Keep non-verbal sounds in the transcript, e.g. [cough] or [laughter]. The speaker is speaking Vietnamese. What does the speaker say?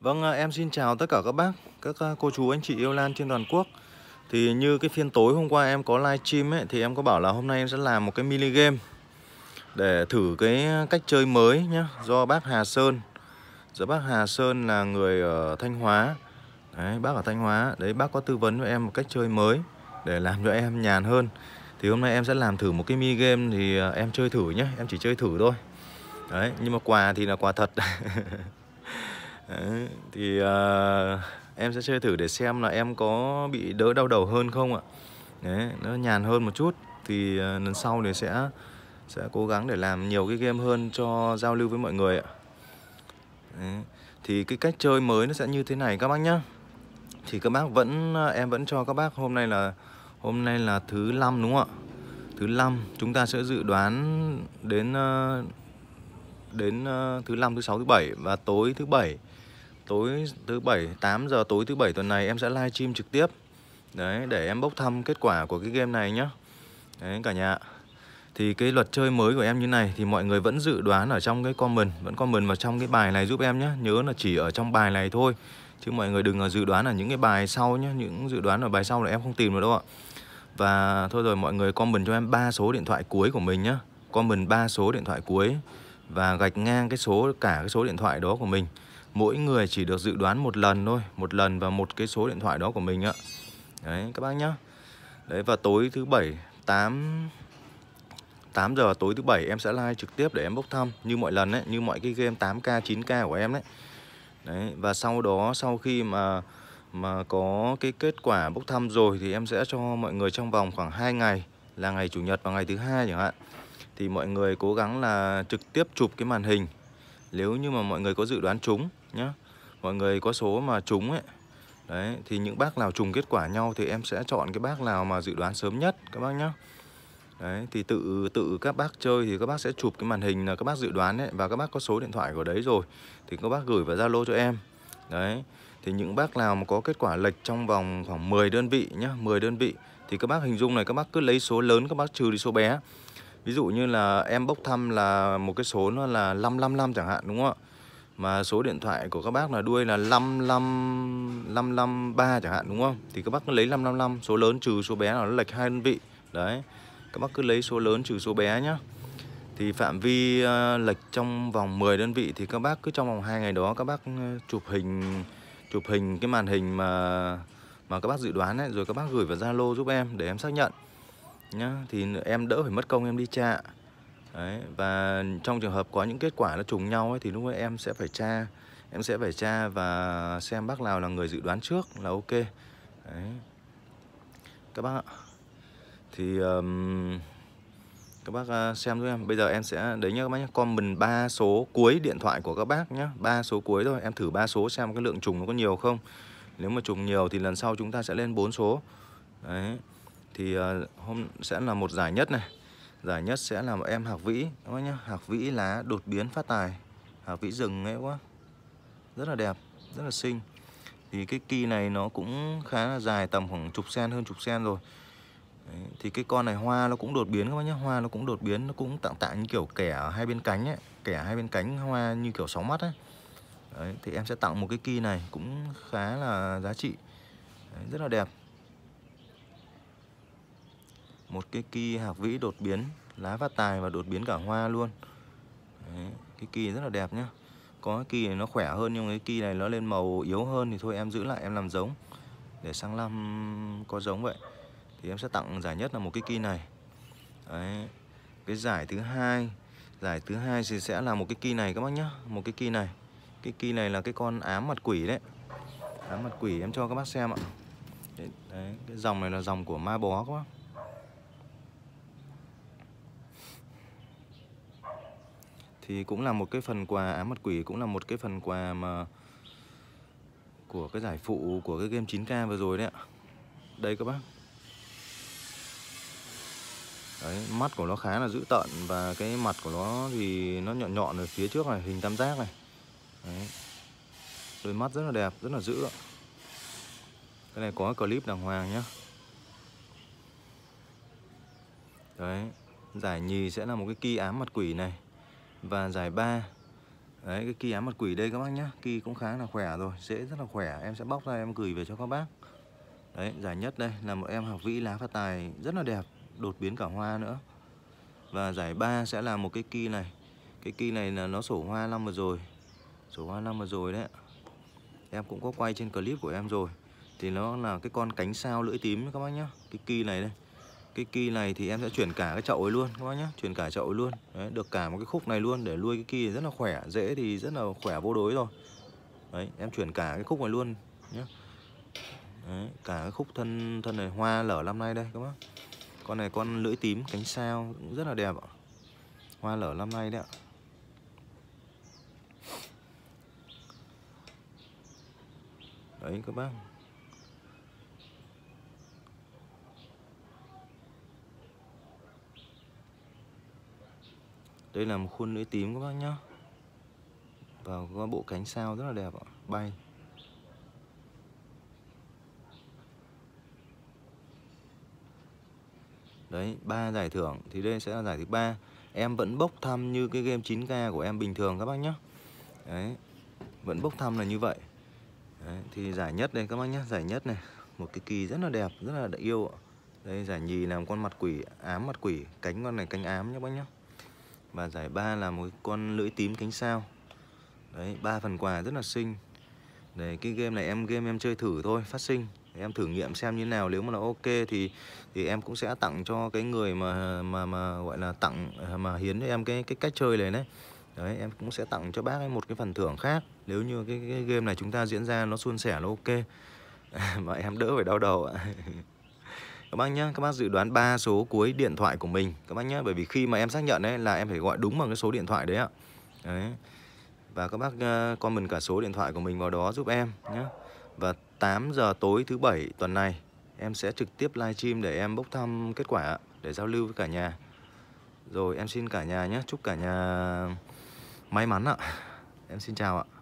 Vâng, à, em xin chào tất cả các bác, các à, cô chú anh chị yêu lan trên toàn quốc Thì như cái phiên tối hôm qua em có live stream ấy Thì em có bảo là hôm nay em sẽ làm một cái mini game Để thử cái cách chơi mới nhá Do bác Hà Sơn Do bác Hà Sơn là người ở Thanh Hóa Đấy, bác ở Thanh Hóa Đấy, bác có tư vấn cho em một cách chơi mới Để làm cho em nhàn hơn Thì hôm nay em sẽ làm thử một cái mini game Thì à, em chơi thử nhá, em chỉ chơi thử thôi Đấy, nhưng mà quà thì là quà thật [laughs] Đấy, thì uh, em sẽ chơi thử để xem là em có bị đỡ đau đầu hơn không ạ Đấy, nó nhàn hơn một chút thì uh, lần sau thì sẽ sẽ cố gắng để làm nhiều cái game hơn cho giao lưu với mọi người ạ Đấy. thì cái cách chơi mới nó sẽ như thế này các bác nhá thì các bác vẫn à, em vẫn cho các bác hôm nay là hôm nay là thứ năm đúng không ạ thứ năm chúng ta sẽ dự đoán đến đến thứ năm thứ sáu thứ bảy và tối thứ bảy tối thứ bảy 8 giờ tối thứ bảy tuần này em sẽ live stream trực tiếp đấy để em bốc thăm kết quả của cái game này nhá đấy cả nhà thì cái luật chơi mới của em như này thì mọi người vẫn dự đoán ở trong cái comment vẫn comment vào trong cái bài này giúp em nhé nhớ là chỉ ở trong bài này thôi chứ mọi người đừng dự đoán ở những cái bài sau nhé những dự đoán ở bài sau là em không tìm được đâu ạ và thôi rồi mọi người comment cho em ba số điện thoại cuối của mình nhé comment ba số điện thoại cuối và gạch ngang cái số cả cái số điện thoại đó của mình mỗi người chỉ được dự đoán một lần thôi một lần và một cái số điện thoại đó của mình ạ đấy các bác nhá đấy và tối thứ bảy 8 8 giờ tối thứ bảy em sẽ live trực tiếp để em bốc thăm như mọi lần đấy như mọi cái game 8k 9k của em đấy đấy và sau đó sau khi mà mà có cái kết quả bốc thăm rồi thì em sẽ cho mọi người trong vòng khoảng 2 ngày là ngày chủ nhật và ngày thứ hai chẳng hạn thì mọi người cố gắng là trực tiếp chụp cái màn hình nếu như mà mọi người có dự đoán trúng nhá mọi người có số mà trúng ấy đấy thì những bác nào trùng kết quả nhau thì em sẽ chọn cái bác nào mà dự đoán sớm nhất các bác nhá đấy thì tự tự các bác chơi thì các bác sẽ chụp cái màn hình là các bác dự đoán ấy và các bác có số điện thoại của đấy rồi thì các bác gửi vào zalo cho em đấy thì những bác nào mà có kết quả lệch trong vòng khoảng 10 đơn vị nhá 10 đơn vị thì các bác hình dung này các bác cứ lấy số lớn các bác trừ đi số bé ví dụ như là em bốc thăm là một cái số nó là 555 chẳng hạn đúng không ạ mà số điện thoại của các bác là đuôi là 55 553 chẳng hạn đúng không? Thì các bác cứ lấy 555 số lớn trừ số bé là nó lệch hai đơn vị. Đấy. Các bác cứ lấy số lớn trừ số bé nhá. Thì phạm vi ờ, lệch trong vòng 10 đơn vị thì các bác cứ trong vòng 2 ngày đó các bác ờ, chụp hình chụp hình cái màn hình mà mà các bác dự đoán ấy rồi các bác gửi vào Zalo giúp em để em xác nhận nhá. Thì em đỡ phải mất công em đi tra Đấy, và trong trường hợp có những kết quả nó trùng nhau ấy, thì lúc ấy em sẽ phải tra em sẽ phải tra và xem bác nào là người dự đoán trước là ok Đấy. các bác ạ thì um, các bác à, xem giúp em bây giờ em sẽ đấy nhá các bác nhá comment ba số cuối điện thoại của các bác nhá ba số cuối thôi em thử ba số xem cái lượng trùng nó có nhiều không nếu mà trùng nhiều thì lần sau chúng ta sẽ lên bốn số đấy thì uh, hôm sẽ là một giải nhất này Giải nhất sẽ là một em học vĩ các bác nhá. học vĩ lá đột biến phát tài. học vĩ rừng ấy quá. Rất là đẹp, rất là xinh. Thì cái kỳ này nó cũng khá là dài tầm khoảng chục sen hơn chục sen rồi. Đấy. Thì cái con này hoa nó cũng đột biến các bác nhá. Hoa nó cũng đột biến, nó cũng tặng tặng như kiểu kẻ ở hai bên cánh ấy, kẻ hai bên cánh hoa như kiểu sóng mắt ấy. Đấy, thì em sẽ tặng một cái kỳ này cũng khá là giá trị. Đấy, rất là đẹp một cái kỳ hạc vĩ đột biến lá phát tài và đột biến cả hoa luôn Đấy, cái kỳ rất là đẹp nhá có kỳ này nó khỏe hơn nhưng cái kỳ này nó lên màu yếu hơn thì thôi em giữ lại em làm giống để sang năm có giống vậy thì em sẽ tặng giải nhất là một cái kỳ này Đấy. cái giải thứ hai giải thứ hai thì sẽ là một cái kỳ này các bác nhá một cái kỳ này cái kỳ này là cái con ám mặt quỷ đấy ám mặt quỷ em cho các bác xem ạ đấy, cái dòng này là dòng của ma bó các bác thì cũng là một cái phần quà ám mật quỷ cũng là một cái phần quà mà của cái giải phụ của cái game 9K vừa rồi đấy ạ. Đây các bác. Đấy, mắt của nó khá là dữ tợn và cái mặt của nó thì nó nhọn nhọn ở phía trước này, hình tam giác này. Đấy. Đôi mắt rất là đẹp, rất là dữ ạ. Cái này có clip đàng hoàng nhá. Đấy, giải nhì sẽ là một cái kỳ ám mặt quỷ này và giải 3 Đấy, cái kỳ ám mặt quỷ đây các bác nhá Kỳ cũng khá là khỏe rồi, dễ rất là khỏe Em sẽ bóc ra em gửi về cho các bác Đấy, giải nhất đây là một em học vĩ lá phát tài rất là đẹp Đột biến cả hoa nữa Và giải 3 sẽ là một cái kỳ này Cái kỳ này là nó sổ hoa năm vừa rồi Sổ hoa năm vừa rồi đấy Em cũng có quay trên clip của em rồi Thì nó là cái con cánh sao lưỡi tím các bác nhá Cái kỳ này đây cái ki này thì em sẽ chuyển cả cái chậu ấy luôn các bác nhá chuyển cả chậu ấy luôn đấy, được cả một cái khúc này luôn để nuôi cái ki rất là khỏe dễ thì rất là khỏe vô đối rồi đấy em chuyển cả cái khúc này luôn nhá đấy, cả cái khúc thân thân này hoa lở năm nay đây các bác con này con lưỡi tím cánh sao cũng rất là đẹp ạ hoa lở năm nay đấy ạ đấy các bác Đây là một khuôn lưỡi tím các bác nhá Và có bộ cánh sao rất là đẹp ạ Bay Đấy, ba giải thưởng Thì đây sẽ là giải thứ ba Em vẫn bốc thăm như cái game 9K của em bình thường các bác nhá Đấy Vẫn bốc thăm là như vậy Đấy, Thì giải nhất đây các bác nhá Giải nhất này Một cái kỳ rất là đẹp, rất là yêu ạ Đây giải nhì là con mặt quỷ, ám mặt quỷ Cánh con này cánh ám nhá bác nhá và giải ba là một con lưỡi tím cánh sao Đấy, ba phần quà rất là xinh Đấy, cái game này em game em chơi thử thôi, phát sinh em thử nghiệm xem như nào nếu mà là ok thì thì em cũng sẽ tặng cho cái người mà mà mà gọi là tặng mà hiến cho em cái cái cách chơi này đấy đấy em cũng sẽ tặng cho bác ấy một cái phần thưởng khác nếu như cái, cái game này chúng ta diễn ra nó suôn sẻ nó ok [laughs] mà em đỡ phải đau đầu ạ [laughs] các bác nhé các bác dự đoán ba số cuối điện thoại của mình các bác nhé bởi vì khi mà em xác nhận đấy là em phải gọi đúng bằng cái số điện thoại đấy ạ đấy và các bác uh, comment cả số điện thoại của mình vào đó giúp em nhé và 8 giờ tối thứ bảy tuần này em sẽ trực tiếp live stream để em bốc thăm kết quả để giao lưu với cả nhà rồi em xin cả nhà nhé chúc cả nhà may mắn ạ em xin chào ạ